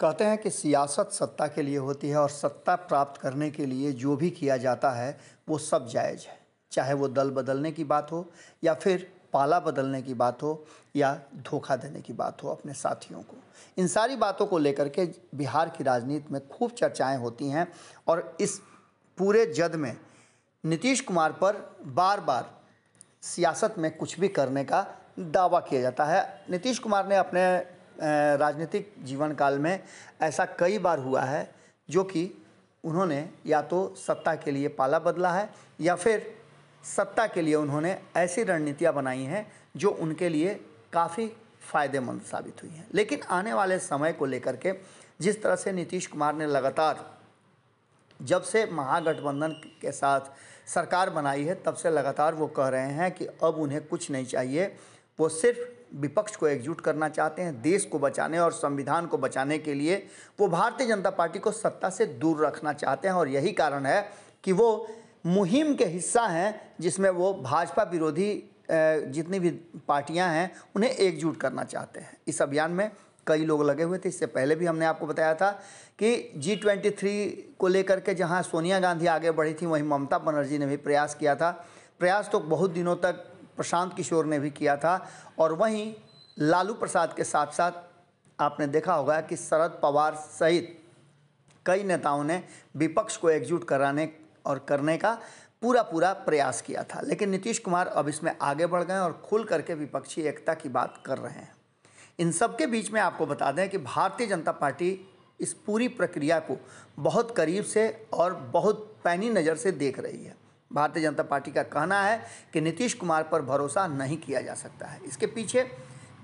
कहते हैं कि सियासत सत्ता के लिए होती है और सत्ता प्राप्त करने के लिए जो भी किया जाता है वो सब जायज़ है चाहे वो दल बदलने की बात हो या फिर पाला बदलने की बात हो या धोखा देने की बात हो अपने साथियों को इन सारी बातों को लेकर के बिहार की राजनीति में खूब चर्चाएं होती हैं और इस पूरे जद में नीतीश कुमार पर बार बार सियासत में कुछ भी करने का दावा किया जाता है नीतीश कुमार ने अपने राजनीतिक जीवन काल में ऐसा कई बार हुआ है जो कि उन्होंने या तो सत्ता के लिए पाला बदला है या फिर सत्ता के लिए उन्होंने ऐसी रणनीतियाँ बनाई हैं जो उनके लिए काफ़ी फ़ायदेमंद साबित हुई हैं लेकिन आने वाले समय को लेकर के जिस तरह से नीतीश कुमार ने लगातार जब से महागठबंधन के साथ सरकार बनाई है तब से लगातार वो कह रहे हैं कि अब उन्हें कुछ नहीं चाहिए वो सिर्फ विपक्ष को एकजुट करना चाहते हैं देश को बचाने और संविधान को बचाने के लिए वो भारतीय जनता पार्टी को सत्ता से दूर रखना चाहते हैं और यही कारण है कि वो मुहिम के हिस्सा हैं जिसमें वो भाजपा विरोधी जितनी भी पार्टियां हैं उन्हें एकजुट करना चाहते हैं इस अभियान में कई लोग लगे हुए थे इससे पहले भी हमने आपको बताया था कि जी ट्वेंटी थ्री को लेकर के जहां सोनिया गांधी आगे बढ़ी थी वहीं ममता बनर्जी ने भी प्रयास किया था प्रयास तो बहुत दिनों तक प्रशांत किशोर ने भी किया था और वहीं लालू प्रसाद के साथ साथ आपने देखा होगा कि शरद पवार सहित कई नेताओं ने विपक्ष को एकजुट कराने और करने का पूरा पूरा प्रयास किया था लेकिन नीतीश कुमार अब इसमें आगे बढ़ गए और खुल करके विपक्षी एकता की बात कर रहे हैं इन सब के बीच में आपको बता दें कि भारतीय जनता पार्टी इस पूरी प्रक्रिया को बहुत करीब से और बहुत पैनी नज़र से देख रही है भारतीय जनता पार्टी का कहना है कि नीतीश कुमार पर भरोसा नहीं किया जा सकता है इसके पीछे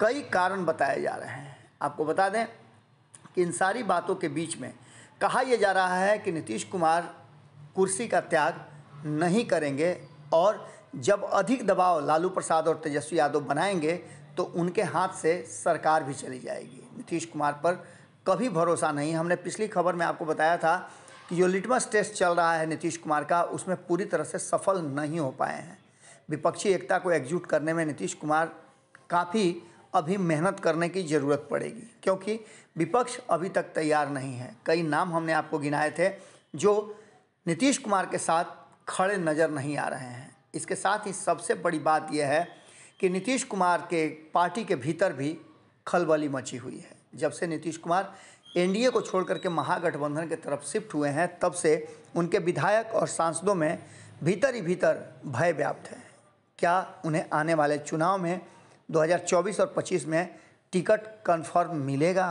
कई कारण बताए जा रहे हैं आपको बता दें कि इन सारी बातों के बीच में कहा यह जा रहा है कि नीतीश कुमार कुर्सी का त्याग नहीं करेंगे और जब अधिक दबाव लालू प्रसाद और तेजस्वी यादव बनाएंगे तो उनके हाथ से सरकार भी चली जाएगी नीतीश कुमार पर कभी भरोसा नहीं हमने पिछली खबर में आपको बताया था जो लिटमस टेस्ट चल रहा है नीतीश कुमार का उसमें पूरी तरह से सफल नहीं हो पाए हैं विपक्षी एकता को एकजुट करने में नीतीश कुमार काफ़ी अभी मेहनत करने की ज़रूरत पड़ेगी क्योंकि विपक्ष अभी तक तैयार नहीं है कई नाम हमने आपको गिनाए थे जो नीतीश कुमार के साथ खड़े नज़र नहीं आ रहे हैं इसके साथ ही सबसे बड़ी बात यह है कि नीतीश कुमार के पार्टी के भीतर भी खलबली मची हुई है जब से नीतीश कुमार एनडीए को छोड़कर के महागठबंधन के तरफ शिफ्ट हुए हैं तब से उनके विधायक और सांसदों में भीतर ही भीतर भय व्याप्त है क्या उन्हें आने वाले चुनाव में 2024 और 25 में टिकट कन्फर्म मिलेगा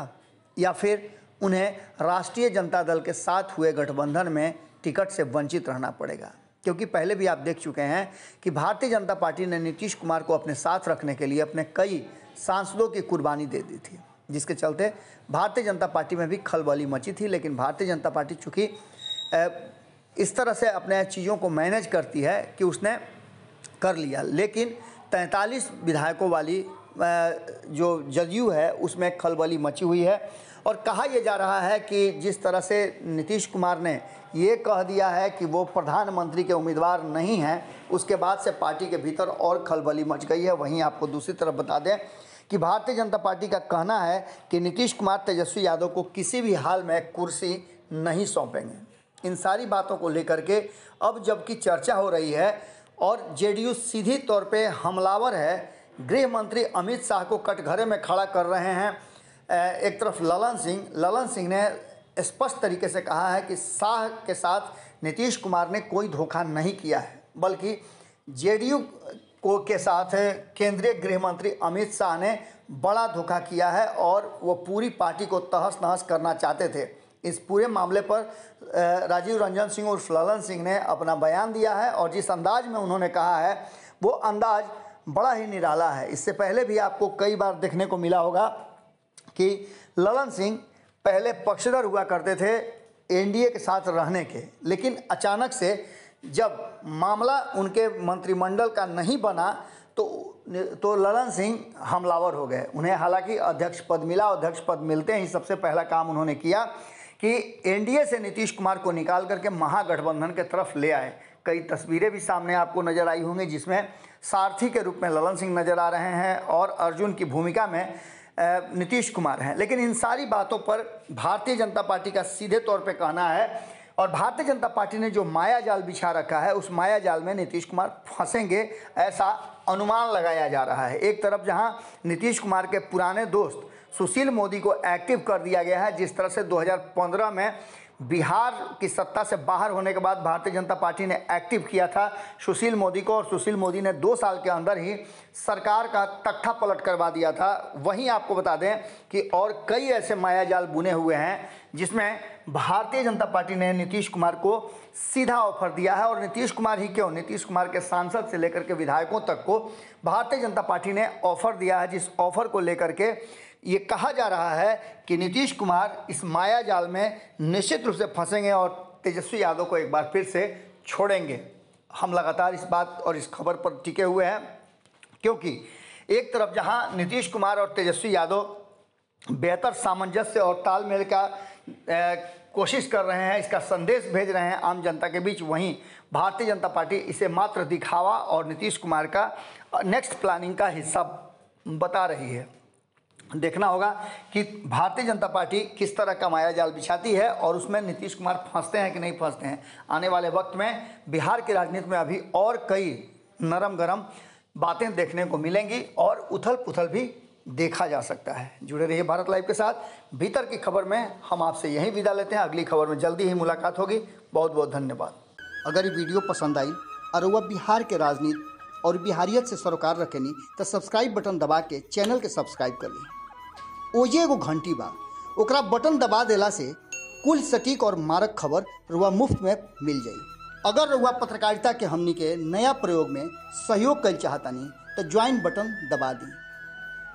या फिर उन्हें राष्ट्रीय जनता दल के साथ हुए गठबंधन में टिकट से वंचित रहना पड़ेगा क्योंकि पहले भी आप देख चुके हैं कि भारतीय जनता पार्टी ने नीतीश कुमार को अपने साथ रखने के लिए अपने कई सांसदों की कुर्बानी दे दी थी जिसके चलते भारतीय जनता पार्टी में भी खलबली मची थी लेकिन भारतीय जनता पार्टी चूँकि इस तरह से अपने चीज़ों को मैनेज करती है कि उसने कर लिया लेकिन तैंतालीस विधायकों वाली जो जदयू है उसमें खलबली मची हुई है और कहा यह जा रहा है कि जिस तरह से नीतीश कुमार ने ये कह दिया है कि वो प्रधानमंत्री के उम्मीदवार नहीं हैं उसके बाद से पार्टी के भीतर और खलबली मच गई है वहीं आपको दूसरी तरफ बता दें कि भारतीय जनता पार्टी का कहना है कि नीतीश कुमार तेजस्वी यादव को किसी भी हाल में कुर्सी नहीं सौंपेंगे इन सारी बातों को लेकर के अब जबकि चर्चा हो रही है और जेडीयू सीधी तौर पे हमलावर है गृह मंत्री अमित शाह को कटघरे में खड़ा कर रहे हैं एक तरफ ललन सिंह ललन सिंह ने स्पष्ट तरीके से कहा है कि शाह के साथ नीतीश कुमार ने कोई धोखा नहीं किया है बल्कि जेडीयू को के साथ केंद्रीय गृह मंत्री अमित शाह ने बड़ा धोखा किया है और वो पूरी पार्टी को तहस नहस करना चाहते थे इस पूरे मामले पर राजीव रंजन सिंह और ललन सिंह ने अपना बयान दिया है और जिस अंदाज में उन्होंने कहा है वो अंदाज बड़ा ही निराला है इससे पहले भी आपको कई बार देखने को मिला होगा कि ललन सिंह पहले पक्षधर हुआ करते थे एनडीए के साथ रहने के लेकिन अचानक से जब मामला उनके मंत्रिमंडल का नहीं बना तो तो ललन सिंह हमलावर हो गए उन्हें हालांकि अध्यक्ष पद मिला अध्यक्ष पद मिलते ही सबसे पहला काम उन्होंने किया कि एनडीए से नीतीश कुमार को निकाल करके महागठबंधन के तरफ ले आए कई तस्वीरें भी सामने आपको नज़र आई होंगी जिसमें सारथी के रूप में ललन सिंह नज़र आ रहे हैं और अर्जुन की भूमिका में नीतीश कुमार हैं लेकिन इन सारी बातों पर भारतीय जनता पार्टी का सीधे तौर पर कहना है और भारतीय जनता पार्टी ने जो माया जाल बिछा रखा है उस माया जाल में नीतीश कुमार फंसेंगे ऐसा अनुमान लगाया जा रहा है एक तरफ जहां नीतीश कुमार के पुराने दोस्त सुशील मोदी को एक्टिव कर दिया गया है जिस तरह से 2015 में बिहार की सत्ता से बाहर होने के बाद भारतीय जनता पार्टी ने एक्टिव किया था सुशील मोदी को और सुशील मोदी ने दो साल के अंदर ही सरकार का तख्ता पलट करवा दिया था वहीं आपको बता दें कि और कई ऐसे मायाजाल बुने हुए हैं जिसमें भारतीय जनता पार्टी ने नीतीश कुमार को सीधा ऑफर दिया है और नीतीश कुमार ही क्यों नीतीश कुमार के सांसद से लेकर के विधायकों तक को भारतीय जनता पार्टी ने ऑफर दिया है जिस ऑफर को लेकर के ये कहा जा रहा है कि नीतीश कुमार इस माया जाल में निश्चित रूप से फंसेंगे और तेजस्वी यादव को एक बार फिर से छोड़ेंगे हम लगातार इस बात और इस खबर पर टिके हुए हैं क्योंकि एक तरफ जहां नीतीश कुमार और तेजस्वी यादव बेहतर सामंजस्य और तालमेल का कोशिश कर रहे हैं इसका संदेश भेज रहे हैं आम जनता के बीच वहीं भारतीय जनता पार्टी इसे मात्र दिखावा और नीतीश कुमार का नेक्स्ट प्लानिंग का हिस्सा बता रही है देखना होगा कि भारतीय जनता पार्टी किस तरह का माया जाल बिछाती है और उसमें नीतीश कुमार फंसते हैं कि नहीं फंसते हैं आने वाले वक्त में बिहार की राजनीति में अभी और कई नरम गरम बातें देखने को मिलेंगी और उथल पुथल भी देखा जा सकता है जुड़े रहिए भारत लाइव के साथ भीतर की खबर में हम आपसे यहीं विदा लेते हैं अगली खबर में जल्दी ही मुलाकात होगी बहुत बहुत धन्यवाद अगर ये वीडियो पसंद आई और वह बिहार के राजनीति और बिहारियत से सरोकार रखेनी तो सब्सक्राइब बटन दबा के चैनल के सब्सक्राइब कर ली ओजे एगो घंटी बा ओकरा बटन दबा देला से कुल सटीक और मारक खबर रुआ मुफ्त में मिल जाई अगर रुआ पत्रकारिता के हमनी के नया प्रयोग में सहयोग कर चाहतनी तो ज्वाइन बटन दबा दी